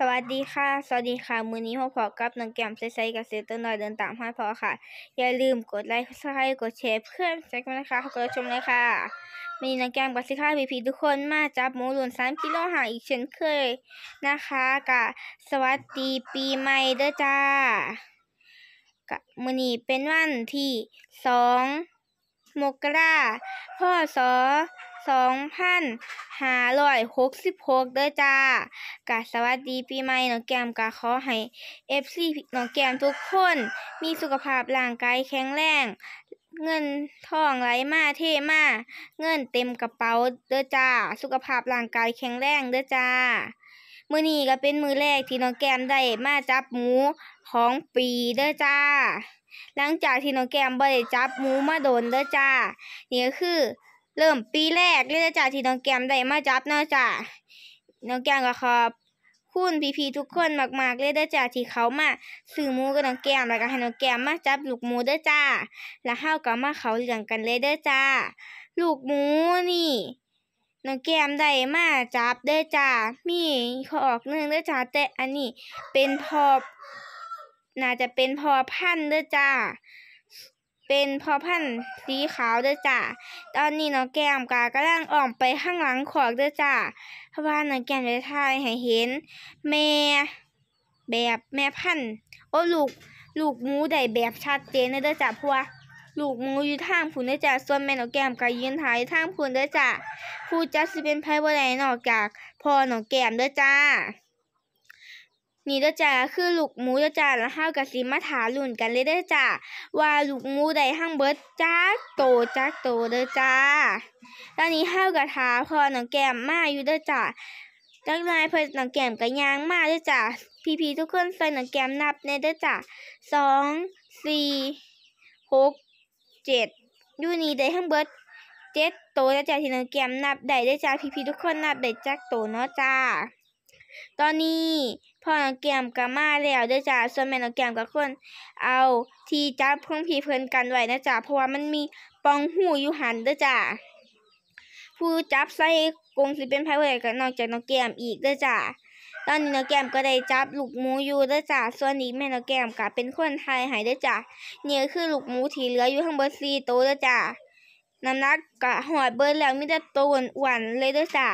สวัสดีค่ะ สวัสดีค่ะ มือนี้พบพอกับน้องแก้มใส่กับเซตเตอร์หน่อยเดินตามห้อพอค่ะ อย่าลืมกดไลค์ซับสไครต์กดแชร์เพื่อนแจ็คนะคะ ขอบคุณชมเลยค่ะ มีน้องแก้มกับซิค่าพีพีทุกคนมาจับหมูหลุนสามกิโลห่างอีกเช่นเคยนะคะกะสวัสดีปีใหม่เด้อจ้ากะมือนี้เป็นวันที่สองมกราพ่อสอสองพันห้าร้อยหกสิบหกเด้อจ้ากะ สวัสดีปีใหม่หน้องแก้มกะขอให้เอฟซีน้องแก้มทุกคนมีสุขภาพร่างกายแข็งแรงเงินทองไหลมา เท่มา เงิน เต็ม กระเป๋าเด้อจ้าสุขภาพร่างกายแข็งแรงเด้อจ้ามือนี้ก็เป็นมือแรกที่น้องแก้มได้มาจับหมูของปีเด้อจ้า หลังจากที่น้องแก้ม่ได้จับหมูมาโดนเด้อจ้านี่ก็คือเริ่มปีแรกเลยจ้กที่น้องแก้มได้มาจับเนาะจ้ะน้องแก้มก็ขอบคุณพี่ๆทุกคนมาก ๆ เลื่ด้อจ้าที่เขามาซื้อหมูกับน้องแก้มแล้วก็ให้น้องแก้มมาจับลูกหมูเด้อจ้า แล้วเข้ากับมาเขาเรื่องกันเลยเด้อจ้า ลูกหมูนี่น้องแก้มได้มาจับเด้อจ้า มีขอออกเนึ่งเด้อจ้าแต่อันนี้ เป็นพอน่าจะเป็นพอพันเด้อจ้าเป็นพอพันธุ์สีขาวเด้อจ้าตอนนี้น้องแก้มกากาลังออกไปข้างหลังขอกเด้อจ้าเพราะว่าน้องแก้มจะถ่ายให้เห็น แม่แบบแม่พันธุ์โอ้ลูกลูกหมูได้แบบชัดเจนเด้อจ้าเพราะว่าลูกหมูอยู่ทางผุนเด้อจ้าส่วนแม่น้องแก้มกายืนถ่ายทางผุนเด้อจ้าผู้จัดสิเป็นไพ่บ่ได้นอกจากพ่อน้องแก้มเด้อจ้านี่เด้อจ้าคือลูกหมูเด้อจ้าแล้วเฮากับสิมาถาลุ่นกันเลยเด้อจ้าว่าลูกหมูได้ห้างเบิดจ้าโตจ้าโตเด้อจ้า ตอนนี้เฮากับถาพอหนังแก้มมาอยู่เด้อจ้าจักนายเพิ่นนังแก้มกับยางมาเด้อจ้าพี่ีทุกคนใส่หนังแก้มนับในเด้อจ้าสองสี่หกเจ็ดอยู่นี่ได้ห้างเบิดเจ็ดโตเด้อจ้าที่หนังแก้มนับได้เด้อจ้าพี่ีทุกคนนับใดจ้าโตเนาะจ้าตอนนี้พ่อนักงแกมกับมาแล้วเด้ยจ้าส่วนแม่นักงแกมกับคน เอาทีจับพองพีเพิ่นกันไว้นะจ้าเพราะว่ามันมีปองหูอยู่หันเด้ยจ้าผู้จับใส่กงสิเป็นไพ่เวกันนอกจากนักงแกมอีกเด้ยจ้าตอนนี้นักงแกมก็ได้จับลูกหมูอยู่เด้ยจ้าส่วนนี้แม่นักงแกมก็เป็นคนไทยหายเด้ยจ้าเนี่ยคือลูกหมูที่เหลืออยู่ข้างบนซีโตเด้ยจ้าน้ำหนักกะหอยเบิร์แล้วมีแต่ตัวอ้วนเลยเด้ยจ้า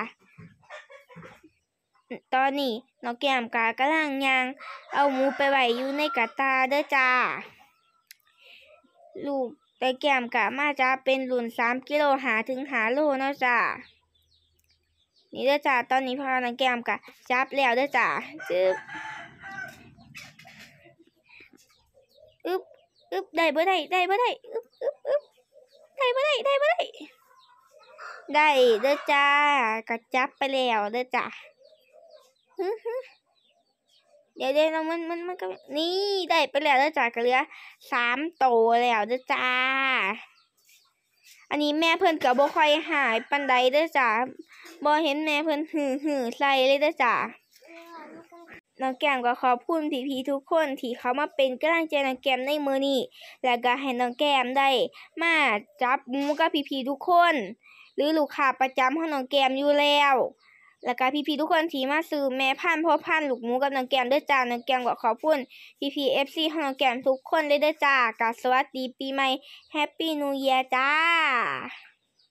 ตอนนี้นกแก้มกากระลังยางเอาหมูไปไว้อยู่ในกระตาเด้อจ้า ลูกแตแก้มกะมาจ้าเป็นหลุนสามกิโลหาถึงหาโลเนาะจ้านี่เด้อจ้าตอนนี้พอนกแก้มกะจับแล้วเด้อจ้า จึ๊บ อึ๊บ อึ๊บได้บ่ได้ ได้บ่ได้ อึ๊บอึ๊บอึ๊บได้บ่ได้ได้บ่ได้ ได้เด้อจ้ากะจับไปแล้วเด้อจ้าเดี๋ยวเดี๋ยวมันมันมันก็นี่ได้ไปแล้วจ้ากระเลือสามโตแล้วจ้าอันนี้แม่เพื่อนกับบ่ค่อยหายปันใดเด้จ้าบ่เห็นแม่เพื่อนหือหือใส่เลยเด้จ้าน้องแก้มก็ขอบคุณพี่ๆทุกคนที่เขามาเป็นกำลังใจน้องแก้มในมือนี้และก็ให้น้องแก้มได้ มาจับมูกับพี่ๆทุกคน หรือลูกค้าประจำของน้องแก้มอยู่แล้วแล้วก็พี่ีทุกคนทีมาซื้อแม่พันพ่อพันลูกหมูกับน้องแกมด้วยจ้า น้องแกมก็ขอบคุณ พี่ีเอฟซีของนัองแกมทุกคนเลยด้วยจ้ากับสวัสดีปีใหม่ แฮปปี้นูเยียจ้า